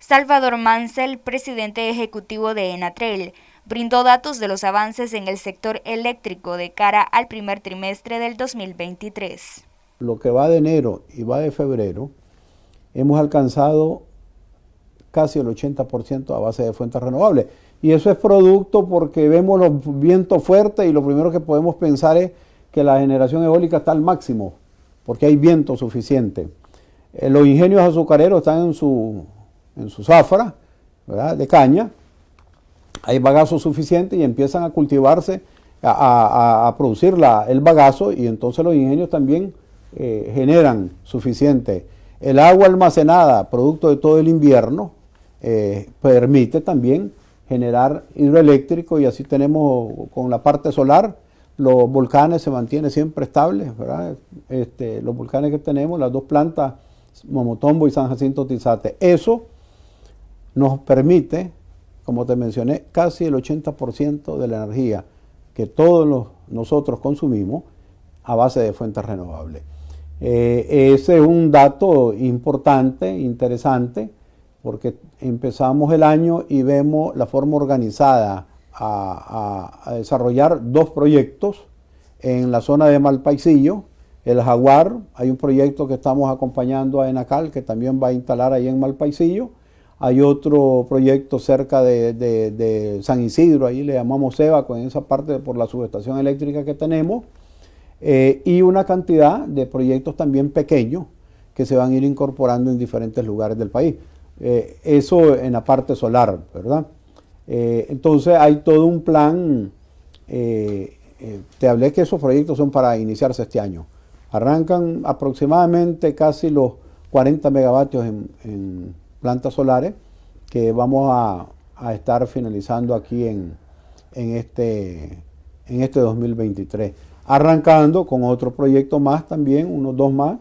Salvador Mansell, presidente ejecutivo de Enatrel, brindó datos de los avances en el sector eléctrico de cara al primer trimestre del 2023. Lo que va de enero y va de febrero, hemos alcanzado casi el 80% a base de fuentes renovables. Y eso es producto porque vemos los vientos fuertes y lo primero que podemos pensar es que la generación eólica está al máximo, porque hay viento suficiente. Eh, los ingenios azucareros están en su en su zafra de caña, hay bagazo suficiente y empiezan a cultivarse, a, a, producir el bagazo y entonces los ingenios también eh, generan suficiente. El agua almacenada, producto de todo el invierno, eh, permite también generar hidroeléctrico y así tenemos con la parte solar, los volcanes se mantienen siempre estables, este, los volcanes que tenemos, las dos plantas, Momotombo y San Jacinto Tizate. Eso nos permite, como te mencioné, casi el 80% de la energía que todos nosotros consumimos a base de fuentes renovables. Eh, ese es un dato importante, interesante, porque empezamos el año y vemos la forma organizada a, a desarrollar dos proyectos en la zona de Malpaisillo, el Jaguar, hay un proyecto que estamos acompañando a Enacal que también va a instalar ahí en Malpaisillo, hay otro proyecto cerca de, San Isidro, ahí le llamamos EVA, con esa parte por la subestación eléctrica que tenemos. Eh, y una cantidad de proyectos también pequeños que se van a ir incorporando en diferentes lugares del país. Eh, eso en la parte solar, ¿verdad? Eh, entonces hay todo un plan, te hablé que esos proyectos son para iniciarse este año. Arrancan aproximadamente casi los 40 megavatios en plantas solares que vamos a, estar finalizando aquí en, en, este, en este 2023. Arrancando con otro proyecto más también, unos dos más.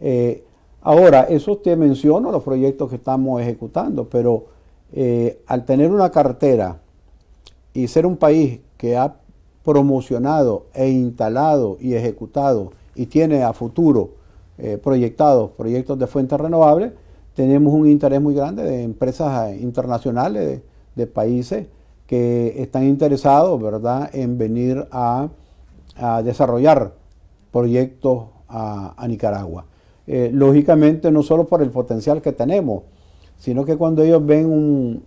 Eh, ahora, eso te menciono los proyectos que estamos ejecutando, pero eh, al tener una cartera y ser un país que ha promocionado e instalado y ejecutado y tiene a futuro eh, proyectados proyectos de fuentes renovables, tenemos un interés muy grande de empresas eh, internacionales, de, países que están interesados, ¿verdad?, en venir a, desarrollar proyectos a, Nicaragua. Eh, lógicamente, no solo por el potencial que tenemos, sino que cuando ellos ven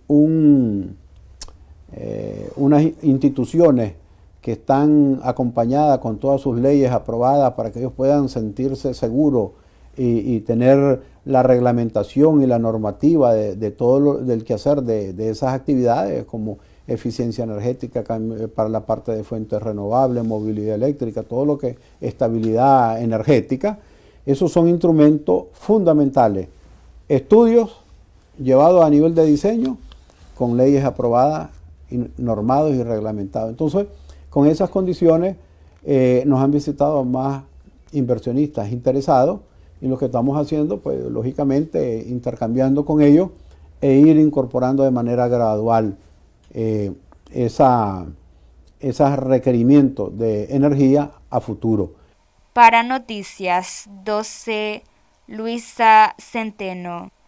eh, unas instituciones que están acompañadas con todas sus leyes aprobadas para que ellos puedan sentirse seguros y, tener la reglamentación y la normativa de, todo lo, del quehacer de, esas actividades como eficiencia energética eh, para la parte de fuentes renovables, movilidad eléctrica, todo lo que estabilidad energética, esos son instrumentos fundamentales. Estudios llevados a nivel de diseño con leyes aprobadas, normados y reglamentados. Entonces, con esas condiciones eh, nos han visitado más inversionistas interesados y lo que estamos haciendo, pues lógicamente intercambiando con ellos e ir incorporando de manera gradual eh, esa, esos requerimientos de energía a futuro. Para Noticias 12, Luisa Centeno.